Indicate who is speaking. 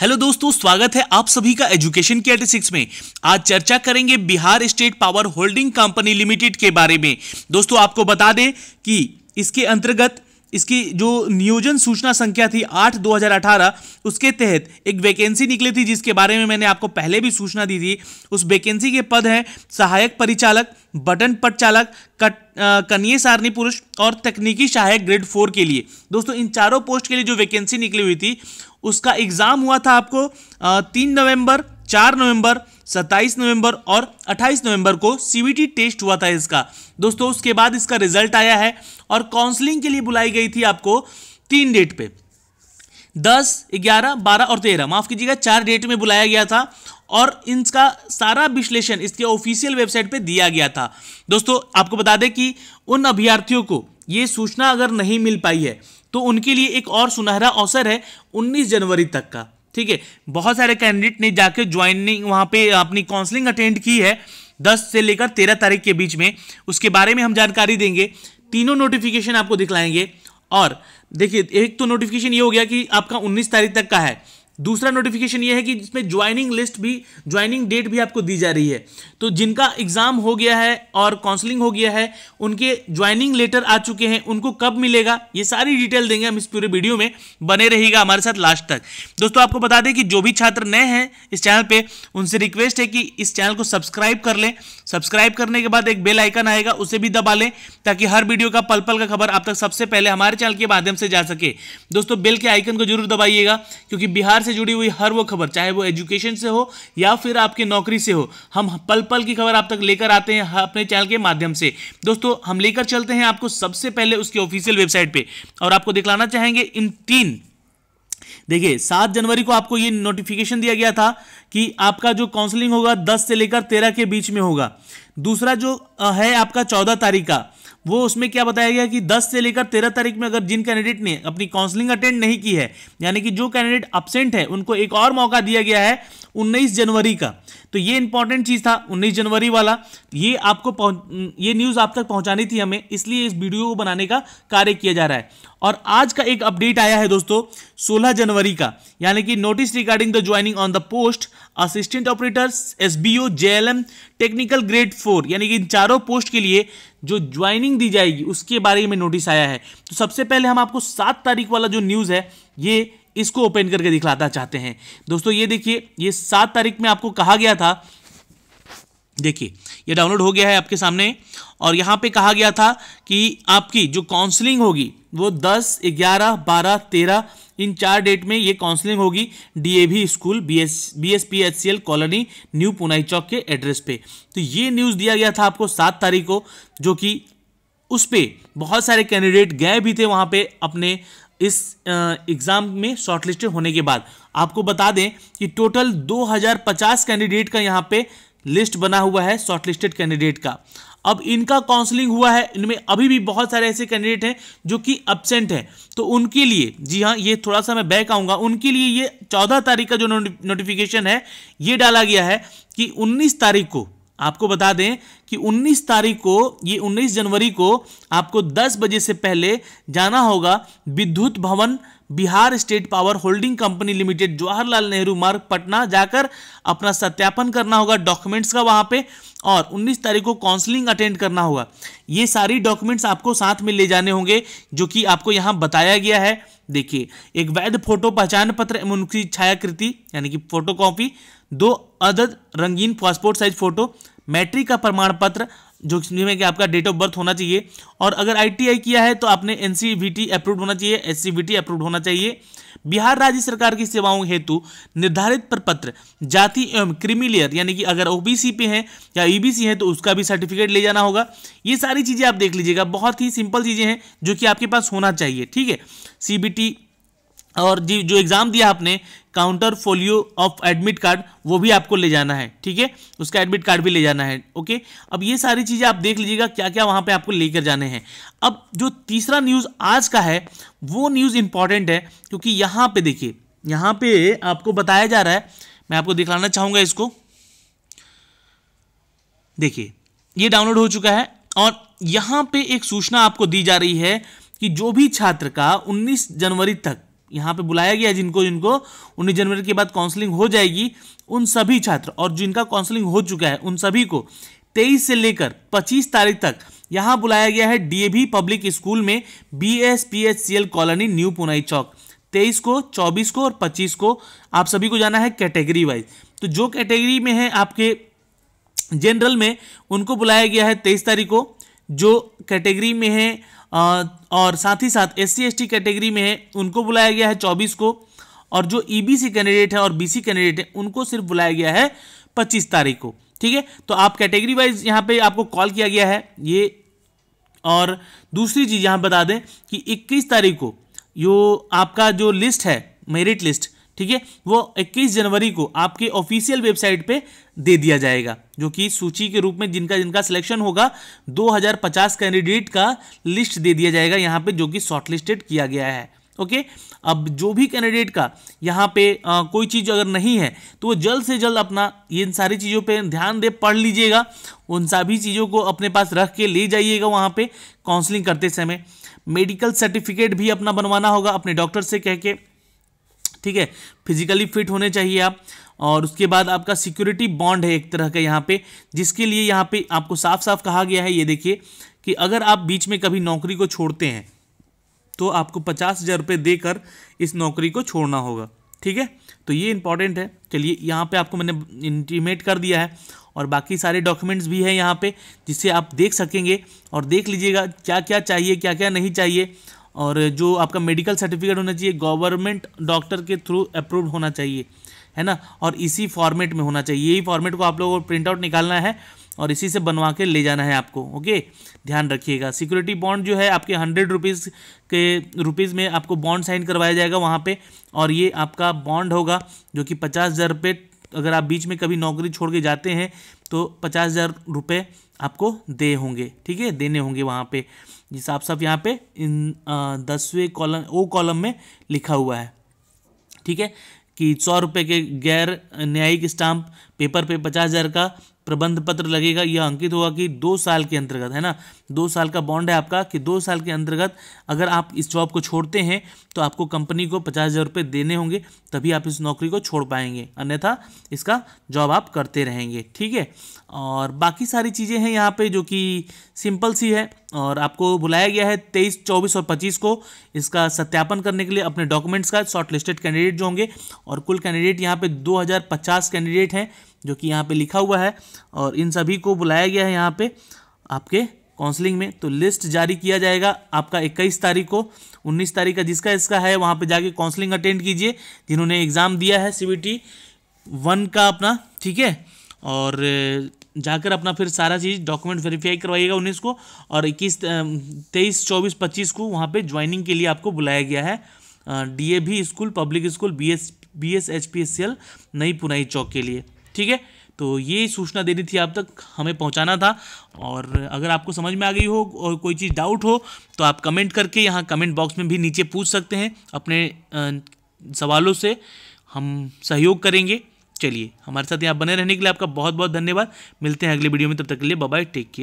Speaker 1: hello दोस्तों स्वागत है आप सभी का एजुकेशन के सिक्स में आज चर्चा करेंगे Bihar state power holding company limited के बारे में दोस्तों आपको बता दें कि इसके अंतर्गत इसकी जो नियोजन सूचना संख्या थी आठ दो हजार अठारह उसके तहत एक वैकेंसी निकली थी जिसके बारे में मैंने आपको पहले भी सूचना दी थी उस वैकेंसी के पद हैं सहायक परिचालक बटन पट चालक कट कन्ये सारणी पुरुष और तकनीकी सहायक ग्रेड फोर के लिए दोस्तों इन चारों पोस्ट के लिए जो वैकेंसी निकली हुई थी उसका एग्ज़ाम हुआ था आपको तीन नवंबर चार नवंबर सत्ताईस नवंबर और अट्ठाईस नवंबर को सीबीटी टेस्ट हुआ था इसका दोस्तों उसके बाद इसका रिजल्ट आया है और काउंसलिंग के लिए बुलाई गई थी आपको तीन डेट पे दस ग्यारह बारह और तेरह माफ़ कीजिएगा चार डेट में बुलाया गया था और इनका सारा विश्लेषण इसके ऑफिशियल वेबसाइट पे दिया गया था दोस्तों आपको बता दें कि उन अभ्यर्थियों को ये सूचना अगर नहीं मिल पाई है तो उनके लिए एक और सुनहरा अवसर है 19 जनवरी तक का ठीक है बहुत सारे कैंडिडेट ने जाकर ज्वाइनिंग वहां पे अपनी काउंसलिंग अटेंड की है 10 से लेकर 13 तारीख के बीच में उसके बारे में हम जानकारी देंगे तीनों नोटिफिकेशन आपको दिखलाएंगे और देखिए एक तो नोटिफिकेशन ये हो गया कि आपका 19 तारीख तक का है दूसरा नोटिफिकेशन ये है कि इसमें ज्वाइनिंग लिस्ट भी ज्वाइनिंग डेट भी आपको दी जा रही है तो जिनका एग्ज़ाम हो गया है और काउंसलिंग हो गया है उनके ज्वाइनिंग लेटर आ चुके हैं उनको कब मिलेगा ये सारी डिटेल देंगे हम इस पूरे वीडियो में बने रहेगा हमारे साथ लास्ट तक दोस्तों आपको बता दें कि जो भी छात्र नए हैं इस चैनल पर उनसे रिक्वेस्ट है कि इस चैनल को सब्सक्राइब कर लें सब्सक्राइब करने के बाद एक बेल आइकन आएगा उसे भी दबा लें ताकि हर वीडियो का पल पल का खबर आप तक सबसे पहले हमारे चैनल के माध्यम से जा सके दोस्तों बेल के आइकन को जरूर दबाइएगा क्योंकि बिहार से से जुड़ी हुई हर वो खबर चाहे वो एजुकेशन से हो या फिर आपके नौकरी से हो हम पल पल की खबर आप तक लेकर आते हैं अपने चैनल के माध्यम से दोस्तों हम लेकर चलते हैं आपको सबसे पहले उसके ऑफिशियल वेबसाइट पे और आपको दिखलाना चाहेंगे इन तीन देखिए सात जनवरी को आपको ये नोटिफिकेशन दिया गया था कि आपका जो काउंसलिंग होगा दस से लेकर तेरह के बीच में होगा दूसरा जो है आपका चौदह तारीख का वो उसमें क्या बताया गया कि 10 से लेकर 13 तारीख में अगर जिन कैंडिडेट ने अपनी काउंसलिंग अटेंड नहीं की है यानी कि जो कैंडिडेट अपसेंट है उनको एक और मौका दिया गया है 19 जनवरी का तो ये इंपॉर्टेंट चीज था 19 जनवरी वाला ये आपको ये न्यूज आप तक पहुंचानी थी हमें इसलिए इस वीडियो को बनाने का कार्य किया जा रहा है और आज का एक अपडेट आया है दोस्तों 16 जनवरी का यानी कि notice regarding the joining on the post assistant operator S B O technical grade four यानी कि इन चारों पोस्ट के लिए जो ज्वाइनिंग दी जाएगी उसके बारे में नोटिस आया है तो सबसे पहले हम आपको सात तारीख वाला जो न्यूज़ है ये इसको ओपन करके दिखलाता चाहते हैं दोस्तों ये देखिए ये सात तारीख में आपको कहा गया था देखिए ये डाउनलोड हो गया है आपके सामने और यहां पे कहा गया था कि आपकी जो काउंसलिंग होगी वो दस ग्यारह बारह तेरह इन चार डेट में ये काउंसलिंग होगी DAV school BS BSPHCL colony new Punai चौक के एड्रेस पे तो ये न्यूज़ दिया गया था आपको सात तारीख को जो कि उस पर बहुत सारे कैंडिडेट गए भी थे वहाँ पे अपने इस एग्ज़ाम में शॉर्टलिस्टेड होने के बाद आपको बता दें कि टोटल 2050 कैंडिडेट का यहाँ पे लिस्ट बना हुआ है शॉर्टलिस्टेड कैंडिडेट का अब इनका काउंसलिंग हुआ है इनमें अभी भी बहुत सारे ऐसे कैंडिडेट हैं जो कि अब्सेंट हैं तो उनके लिए जी हाँ ये थोड़ा सा मैं बैक आऊँगा उनके लिए ये चौदह तारीख का जो नोटिफिकेशन है ये डाला गया है कि उन्नीस तारीख को आपको बता दें कि 19 तारीख को ये 19 जनवरी को आपको 10 बजे से पहले जाना होगा Vidyut Bhawan Bihar state power holding company limited Jawaharlal Nehru Marg Patna जाकर अपना सत्यापन करना होगा डॉक्यूमेंट्स का वहां पे और 19 तारीख को काउंसलिंग अटेंड करना होगा ये सारी डॉक्यूमेंट्स आपको साथ में ले जाने होंगे जो कि आपको यहाँ बताया गया है देखिए एक वैध फोटो पहचान पत्र एवं उनकी छायाकृति यानी कि फोटो कॉपी दो अदद रंगीन पासपोर्ट साइज फोटो मैट्रिक का प्रमाण पत्र जो जिसमें कि आपका डेट ऑफ बर्थ होना चाहिए और अगर आईटीआई किया है तो आपने एनसीवीटी अप्रूव्ड e होना चाहिए एससीवीटी अप्रूव्ड होना चाहिए बिहार राज्य सरकार की सेवाओं हेतु निर्धारित प्रपत्र जाति एवं क्रिमिलियर यानी कि अगर ओबीसी पे हैं या ईबीसी e हैं तो उसका भी सर्टिफिकेट ले जाना होगा ये सारी चीज़ें आप देख लीजिएगा बहुत ही सिंपल चीज़ें हैं जो कि आपके पास होना चाहिए ठीक है सी और जी जो एग्ज़ाम दिया आपने counter folio of admit card वो भी आपको ले जाना है ठीक है उसका एडमिट कार्ड भी ले जाना है ओके अब ये सारी चीज़ें आप देख लीजिएगा क्या क्या वहाँ पे आपको लेकर जाने हैं अब जो तीसरा न्यूज़ आज का है वो न्यूज़ इंपॉर्टेंट है क्योंकि यहाँ पे देखिए यहाँ पे आपको बताया जा रहा है मैं आपको दिखलाना चाहूँगा इसको देखिए ये डाउनलोड हो चुका है और यहाँ पर एक सूचना आपको दी जा रही है कि जो भी छात्र का उन्नीस जनवरी तक यहाँ पे बुलाया गया जिनको जिनको 19 जनवरी के बाद काउंसलिंग हो जाएगी उन सभी छात्र और जिनका काउंसलिंग हो चुका है उन सभी को 23 से लेकर 25 तारीख तक यहाँ बुलाया गया है डीएवी पब्लिक स्कूल में B S P H C L colony new Punai चौक तेईस को चौबीस को और पच्चीस को आप सभी को जाना है कैटेगरी वाइज तो जो कैटेगरी में है आपके जनरल में उनको बुलाया गया है तेईस तारीख को जो कैटेगरी में है और साथ ही साथ एस सी कैटेगरी में है उनको बुलाया गया है चौबीस को और जो ईबीसी e कैंडिडेट है और बीसी कैंडिडेट है उनको सिर्फ बुलाया गया है पच्चीस तारीख को ठीक है तो आप कैटेगरी वाइज यहाँ पे आपको कॉल किया गया है ये और दूसरी चीज़ यहाँ बता दें कि 21 तारीख को जो आपका जो लिस्ट है मेरिट लिस्ट ठीक है वो 21 जनवरी को आपके ऑफिशियल वेबसाइट पे दे दिया जाएगा जो कि सूची के रूप में जिनका जिनका सिलेक्शन होगा 2050 कैंडिडेट का लिस्ट दे दिया जाएगा यहाँ पे जो कि शॉर्टलिस्टेड किया गया है ओके अब जो भी कैंडिडेट का यहाँ पे आ, कोई चीज़ अगर नहीं है तो वो जल्द से जल्द अपना इन सारी चीज़ों पे ध्यान दे पढ़ लीजिएगा उन सभी चीज़ों को अपने पास रख के ले जाइएगा वहाँ पे काउंसलिंग करते समय मेडिकल सर्टिफिकेट भी अपना बनवाना होगा अपने डॉक्टर से कह के ठीक है फिजिकली फिट होने चाहिए आप और उसके बाद आपका सिक्योरिटी बॉन्ड है एक तरह का यहाँ पे जिसके लिए यहाँ पे आपको साफ साफ कहा गया है ये देखिए कि अगर आप बीच में कभी नौकरी को छोड़ते हैं तो आपको पचास हज़ार रुपये देकर इस नौकरी को छोड़ना होगा ठीक है तो ये इंपॉर्टेंट है चलिए यहाँ पे आपको मैंने इंटीमेट कर दिया है और बाकी सारे डॉक्यूमेंट्स भी हैं यहाँ पे जिससे आप देख सकेंगे और देख लीजिएगा क्या क्या चाहिए क्या क्या नहीं चाहिए और जो आपका मेडिकल सर्टिफिकेट होना चाहिए गवर्नमेंट डॉक्टर के थ्रू अप्रूव्ड होना चाहिए है ना और इसी फॉर्मेट में होना चाहिए यही फॉर्मेट को आप लोगों को प्रिंट आउट निकालना है और इसी से बनवा के ले जाना है आपको ओके ध्यान रखिएगा सिक्योरिटी बॉन्ड जो है आपके हंड्रेड रुपीज़ के रुपीज़ में आपको बॉन्ड साइन करवाया जाएगा वहाँ पे और ये आपका बॉन्ड होगा जो कि पचास हज़ार रुपये अगर आप बीच में कभी नौकरी छोड़ के जाते हैं तो पचास हज़ार रुपये आपको दे होंगे ठीक है देने होंगे वहाँ पर जिसे आप सब यहाँ पे इन दसवें कॉलम ओ कॉलम में लिखा हुआ है ठीक है कि सौ रुपये के गैर न्यायिक स्टाम्प पेपर पे पचास हज़ार का प्रबंध पत्र लगेगा यह अंकित होगा कि दो साल के अंतर्गत है ना दो साल का बॉन्ड है आपका कि दो साल के अंतर्गत अगर आप इस जॉब को छोड़ते हैं तो आपको कंपनी को पचास हज़ार रुपये देने होंगे तभी आप इस नौकरी को छोड़ पाएंगे अन्यथा इसका जॉब आप करते रहेंगे ठीक है और बाकी सारी चीज़ें हैं यहाँ पर जो कि सिंपल सी है और आपको बुलाया गया है तेईस चौबीस और पच्चीस को इसका सत्यापन करने के लिए अपने डॉक्यूमेंट्स का शॉर्ट कैंडिडेट जो होंगे और कुल कैंडिडेट यहाँ पे दो कैंडिडेट हैं जो कि यहाँ पे लिखा हुआ है और इन सभी को बुलाया गया है यहाँ पे आपके काउंसलिंग में तो लिस्ट जारी किया जाएगा आपका 21 तारीख को 19 तारीख का जिसका इसका है वहाँ पे जाके काउंसलिंग अटेंड कीजिए जिन्होंने एग्ज़ाम दिया है सी वन का अपना ठीक है और जाकर अपना फिर सारा चीज़ डॉक्यूमेंट वेरीफाई करवाइएगा उन्नीस को और इक्कीस तेईस चौबीस पच्चीस को वहाँ पर ज्वाइनिंग के लिए आपको बुलाया गया है D A school public school B S B S H P S C L नई पुनाई चौक के लिए ठीक है तो ये सूचना देनी थी आप तक हमें पहुंचाना था और अगर आपको समझ में आ गई हो और कोई चीज़ डाउट हो तो आप कमेंट करके यहाँ कमेंट बॉक्स में भी नीचे पूछ सकते हैं अपने सवालों से हम सहयोग करेंगे चलिए हमारे साथ यहाँ बने रहने के लिए आपका बहुत बहुत धन्यवाद मिलते हैं अगले वीडियो में तब तक के लिए बाय टेक केयर